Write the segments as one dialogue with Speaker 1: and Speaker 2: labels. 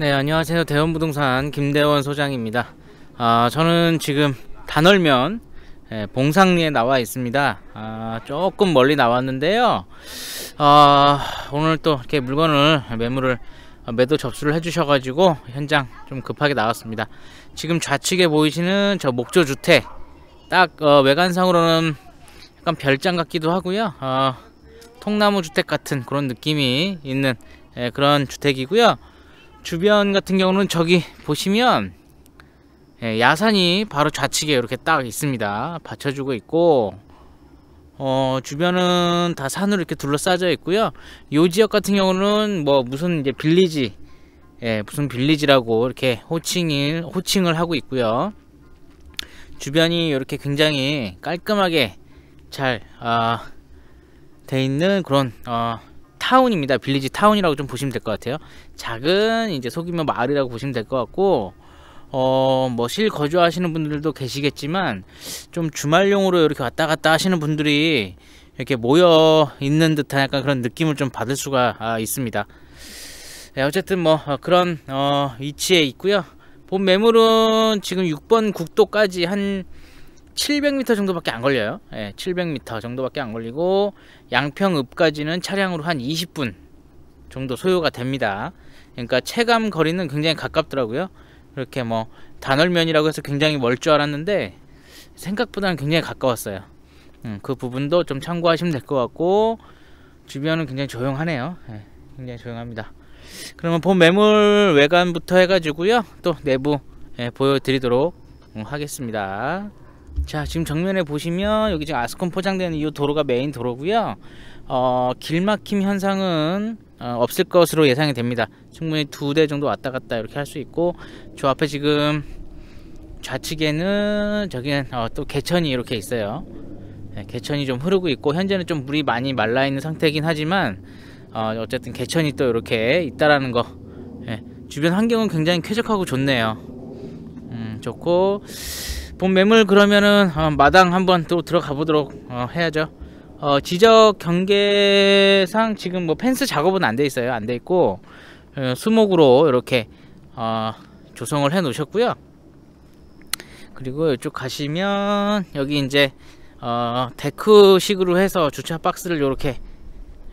Speaker 1: 네 안녕하세요 대원부동산 김대원 소장입니다 아, 저는 지금 단월면 예, 봉상리에 나와 있습니다 아, 조금 멀리 나왔는데요 아, 오늘 또 이렇게 물건을 매물을 매도 접수를 해주셔 가지고 현장 좀 급하게 나왔습니다 지금 좌측에 보이시는 저 목조주택 딱 어, 외관상으로는 약간 별장 같기도 하고요 아, 통나무 주택 같은 그런 느낌이 있는 예, 그런 주택이고요 주변 같은 경우는 저기 보시면 예, 야산이 바로 좌측에 이렇게 딱 있습니다 받쳐주고 있고 어, 주변은 다 산으로 이렇게 둘러싸여 있고요 이 지역 같은 경우는 뭐 무슨 이제 빌리지 예, 무슨 빌리지라고 이렇게 호칭을 호칭을 하고 있고요 주변이 이렇게 굉장히 깔끔하게 잘돼 아, 어, 있는 그런 어, 타운입니다. 빌리지 타운이라고 좀 보시면 될 것 같아요. 작은 이제 속이면 마을이라고 보시면 될 것 같고 어, 뭐 실 거주하시는 분들도 계시겠지만 좀 주말용으로 이렇게 왔다 갔다 하시는 분들이 이렇게 모여 있는 듯한 약간 그런 느낌을 좀 받을 수가 아, 있습니다. 네, 어쨌든 뭐 어, 그런 어, 위치에 있고요. 본 매물은 지금 6번 국도까지 한 700m 정도밖에 안 걸려요. 예, 700m 정도밖에 안 걸리고 양평읍까지는 차량으로 한 20분 정도 소요가 됩니다. 그러니까 체감 거리는 굉장히 가깝더라고요. 이렇게뭐 단월면이라고 해서 굉장히 멀 줄 알았는데 생각보다는 굉장히 가까웠어요. 음, 그 부분도 좀 참고하시면 될 것 같고 주변은 굉장히 조용하네요. 예, 굉장히 조용합니다. 그러면 본 매물 외관부터 해가지고요. 또 내부 예, 보여드리도록 하겠습니다. 자 지금 정면에 보시면 여기 지금 아스콘 포장되는 이 도로가 메인 도로고요 어, 길막힘 현상은 어, 없을 것으로 예상이 됩니다 충분히 두 대 정도 왔다 갔다 이렇게 할 수 있고 저 앞에 지금 좌측에는 저기는 어, 또 개천이 이렇게 있어요 네, 개천이 좀 흐르고 있고 현재는 좀 물이 많이 말라 있는 상태이긴 하지만 어, 어쨌든 개천이 또 이렇게 있다라는 거 네, 주변 환경은 굉장히 쾌적하고 좋네요 음, 좋고 본 매물 그러면은 어, 마당 한번 또 들어가 보도록 어, 해야죠 어, 지적 경계상 지금 뭐 펜스 작업은 안 돼 있어요 안 돼 있고 어, 수목으로 이렇게 어, 조성을 해 놓으셨고요 그리고 이쪽 가시면 여기 이제 어, 데크식으로 해서 주차 박스를 이렇게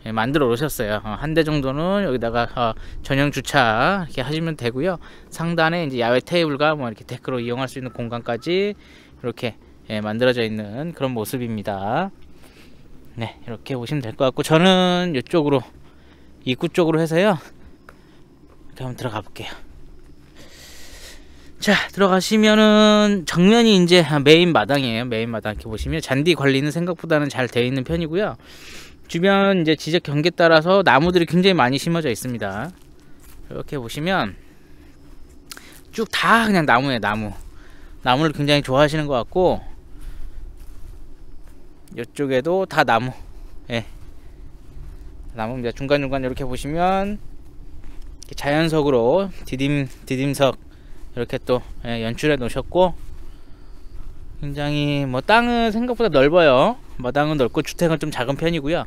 Speaker 1: 예, 만들어 놓으셨어요 어, 한대 정도는 여기다가 어, 전용 주차 이렇게 하시면 되고요 상단에 이제 야외 테이블과 뭐 이렇게 데크로 이용할 수 있는 공간까지 이렇게 예, 만들어져 있는 그런 모습입니다 네 이렇게 보시면 될 것 같고 저는 이쪽으로 입구 쪽으로 해서요 이렇게 한번 들어가 볼게요 자 들어가시면은 정면이 이제 메인 마당이에요 메인 마당 이렇게 보시면 잔디 관리는 생각보다는 잘 되어 있는 편이고요 주변 이제 지적 경계 따라서 나무들이 굉장히 많이 심어져 있습니다. 이렇게 보시면 쭉 다 그냥 나무에 나무. 나무를 굉장히 좋아하시는 것 같고 이쪽에도 다 나무. 예. 나무입니다. 중간중간 이렇게 보시면 자연석으로 디딤 디딤석 이렇게 또 예, 연출해 놓으셨고 굉장히 뭐 땅은 생각보다 넓어요 마당은 뭐 넓고 주택은 좀 작은 편이고요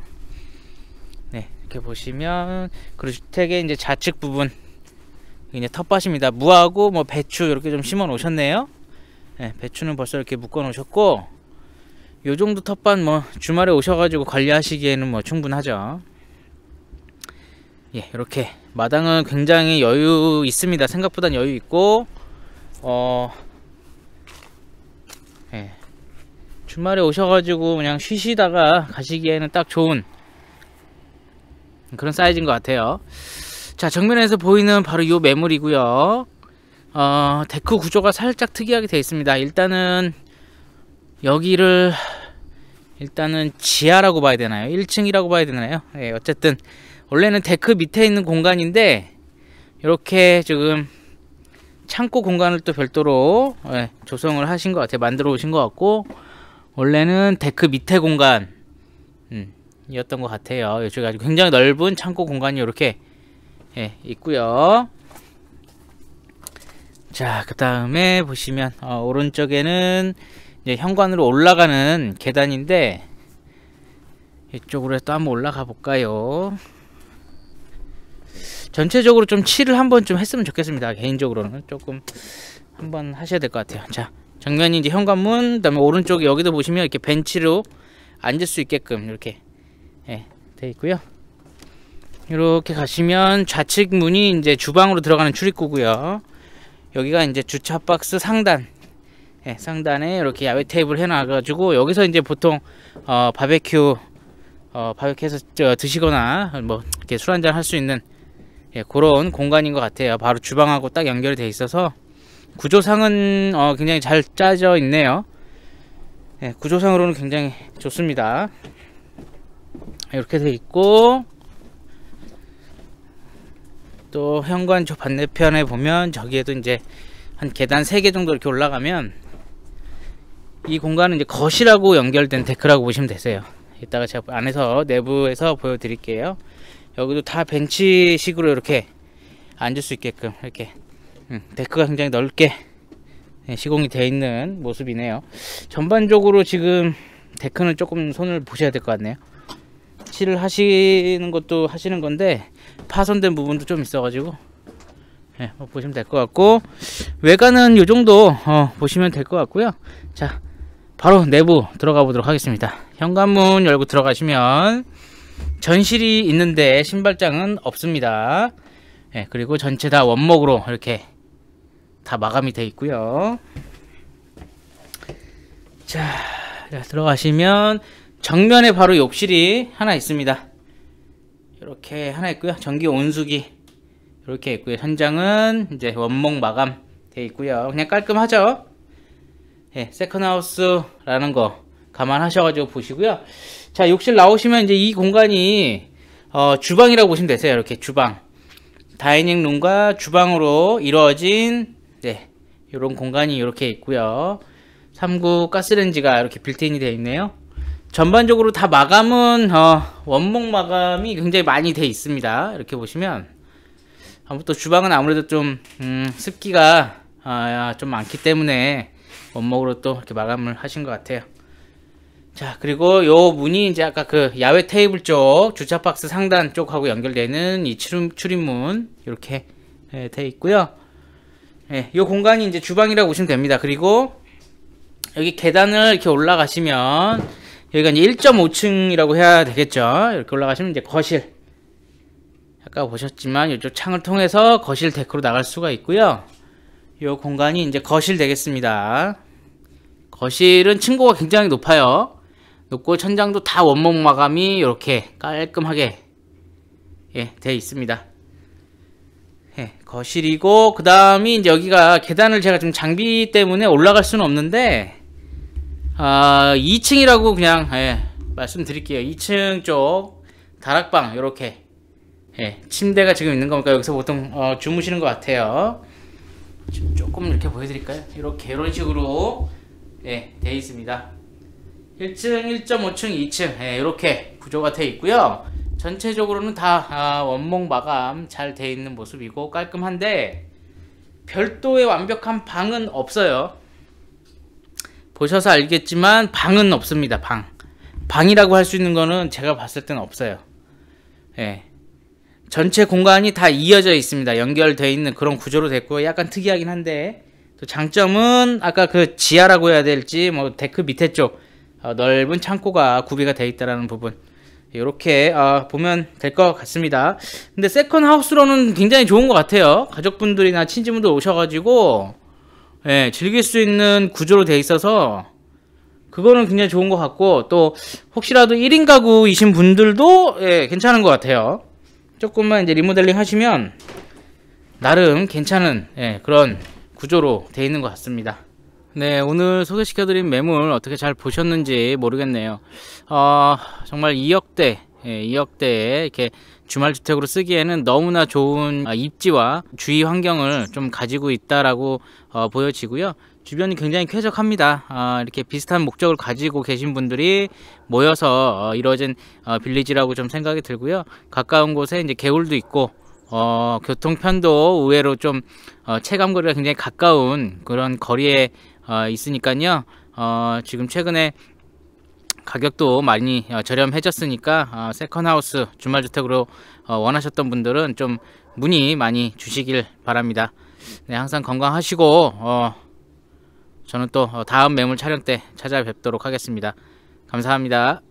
Speaker 1: 네 이렇게 보시면 그리고 주택의 이제 좌측 부분 이제 텃밭입니다 무하고 뭐 배추 이렇게 좀 심어 놓으셨네요 네, 배추는 벌써 이렇게 묶어 놓으셨고 요 정도 텃밭 뭐 주말에 오셔가지고 관리하시기에는 뭐 충분하죠 예 이렇게 마당은 굉장히 여유 있습니다 생각보다 여유 있고 어 예. 주말에 오셔가지고 그냥 쉬시다가 가시기에는 딱 좋은 그런 사이즈인 것 같아요 자 정면에서 보이는 바로 이 매물이고요 어, 데크 구조가 살짝 특이하게 되어 있습니다 일단은 여기를 일단은 지하라고 봐야 되나요 1층이라고 봐야 되나요 예, 어쨌든 원래는 데크 밑에 있는 공간인데 이렇게 지금 창고 공간을 또 별도로 예, 조성을 하신 것 같아요. 만들어 오신 것 같고 원래는 데크 밑에 공간 음, 이었던 것 같아요. 이쪽에 아주 굉장히 넓은 창고 공간이 이렇게 예, 있고요. 자, 그 다음에 보시면 어, 오른쪽에는 이제 현관으로 올라가는 계단인데 이쪽으로 또 한번 올라가 볼까요? 전체적으로 좀 칠을 한번 좀 했으면 좋겠습니다. 개인적으로는 조금 한번 하셔야 될 것 같아요. 자, 정면이 이제 현관문, 그다음에 오른쪽에 여기도 보시면 이렇게 벤치로 앉을 수 있게끔 이렇게 예, 돼 있고요. 이렇게 가시면 좌측 문이 이제 주방으로 들어가는 출입구고요. 여기가 이제 주차 박스 상단 예, 상단에 이렇게 야외 테이블 해놔가지고 여기서 이제 보통 어, 바베큐 어, 바베큐 해서 드시거나 뭐 이렇게 술 한잔 할 수 있는 예, 그런 공간인 것 같아요. 바로 주방하고 딱 연결이 돼 있어서 구조상은 어, 굉장히 잘 짜져 있네요. 예, 구조상으로는 굉장히 좋습니다. 이렇게 돼 있고 또 현관 저 반대편에 보면 저기에도 이제 한 계단 3개 정도 이렇게 올라가면 이 공간은 이제 거실하고 연결된 데크라고 보시면 되세요. 이따가 제가 안에서 내부에서 보여드릴게요. 여기도 다 벤치식으로 이렇게 앉을 수 있게끔 이렇게 음, 데크가 굉장히 넓게 예, 시공이 되어 있는 모습이네요 전반적으로 지금 데크는 조금 손을 보셔야 될 것 같네요 칠을 하시는 것도 하시는 건데 파손된 부분도 좀 있어 가지고 네, 예, 뭐 보시면 될 것 같고 외관은 이 정도 어, 보시면 될 것 같고요 자 바로 내부 들어가 보도록 하겠습니다 현관문 열고 들어가시면 전실이 있는데 신발장은 없습니다. 예, 그리고 전체 다 원목으로 이렇게 다 마감이 되어 있고요. 자, 들어가시면 정면에 바로 욕실이 하나 있습니다. 이렇게 하나 있고요. 전기 온수기 이렇게 있고요. 현장은 이제 원목 마감 돼 있고요. 그냥 깔끔하죠. 예, 세컨하우스라는 거 감안하셔가지고 보시고요. 자, 욕실 나오시면 이제 이 공간이 어, 주방이라고 보시면 되세요. 이렇게 주방. 다이닝 룸과 주방으로 이루어진 네, 이런 공간이 이렇게 있고요. 3구 가스렌지가 이렇게 빌트인이 되어 있네요. 전반적으로 다 마감은 어, 원목 마감이 굉장히 많이 되어 있습니다. 이렇게 보시면 아무튼 주방은 아무래도 좀 음, 습기가 아, 좀 많기 때문에 원목으로 또 이렇게 마감을 하신 것 같아요. 자 그리고 요 문이 이제 아까 그 야외 테이블 쪽 주차 박스 상단 쪽하고 연결되는 이 출입, 출입문 이렇게 예, 돼 있고요 예, 요 공간이 이제 주방이라고 보시면 됩니다 그리고 여기 계단을 이렇게 올라가시면 여기가 이제 1.5층이라고 해야 되겠죠 이렇게 올라가시면 이제 거실 아까 보셨지만 이쪽 창을 통해서 거실 데크로 나갈 수가 있고요 요 공간이 이제 거실 되겠습니다 거실은 층고가 굉장히 높아요 놓고 천장도 다 원목 마감이 이렇게 깔끔하게 예, 되어 있습니다. 예, 거실이고 그 다음이 이제 여기가 계단을 제가 지금 장비 때문에 올라갈 수는 없는데 아, 2층이라고 그냥 예, 말씀드릴게요. 2층 쪽 다락방 이렇게 예, 침대가 지금 있는 거니까 여기서 보통 어, 주무시는 것 같아요. 조금 이렇게 보여드릴까요? 이렇게 이런 식으로 예, 되어 있습니다. 1층, 1.5층, 2층 예, 이렇게 구조가 되어 있고요. 전체적으로는 다 아, 원목 마감 잘 되어 있는 모습이고 깔끔한데 별도의 완벽한 방은 없어요. 보셔서 알겠지만 방은 없습니다. 방. 방이라고 할 수 있는 거는 제가 봤을 땐 없어요. 예. 전체 공간이 다 이어져 있습니다. 연결되어 있는 그런 구조로 됐고요. 약간 특이하긴 한데 또 장점은 아까 그 지하라고 해야 될지 뭐 데크 밑에 쪽 어, 넓은 창고가 구비가 되어 있다는 부분 이렇게 어, 보면 될 것 같습니다 근데 세컨 하우스로는 굉장히 좋은 것 같아요 가족분들이나 친지분들 오셔가지고 예, 즐길 수 있는 구조로 되어 있어서 그거는 굉장히 좋은 것 같고 또 혹시라도 1인 가구이신 분들도 예, 괜찮은 것 같아요 조금만 이제 리모델링 하시면 나름 괜찮은 예, 그런 구조로 되어 있는 것 같습니다 네 오늘 소개시켜드린 매물 어떻게 잘 보셨는지 모르겠네요 어, 정말 2억대 예, 2억대에 이렇게 주말주택으로 쓰기에는 너무나 좋은 아, 입지와 주위 환경을 좀 가지고 있다라고 어, 보여지고요 주변이 굉장히 쾌적합니다 어, 이렇게 비슷한 목적을 가지고 계신 분들이 모여서 어, 이루어진 어, 빌리지라고 좀 생각이 들고요 가까운 곳에 이제 개울도 있고 어, 교통편도 의외로 좀 어, 체감거리가 굉장히 가까운 그런 거리에 어, 있으니까요. 어, 지금 최근에 가격도 많이 어, 저렴해졌으니까 어, 세컨하우스 주말주택으로 어, 원하셨던 분들은 좀 문의 많이 주시길 바랍니다. 네, 항상 건강하시고 저는 또 다음 매물 촬영 때 찾아뵙도록 하겠습니다. 감사합니다.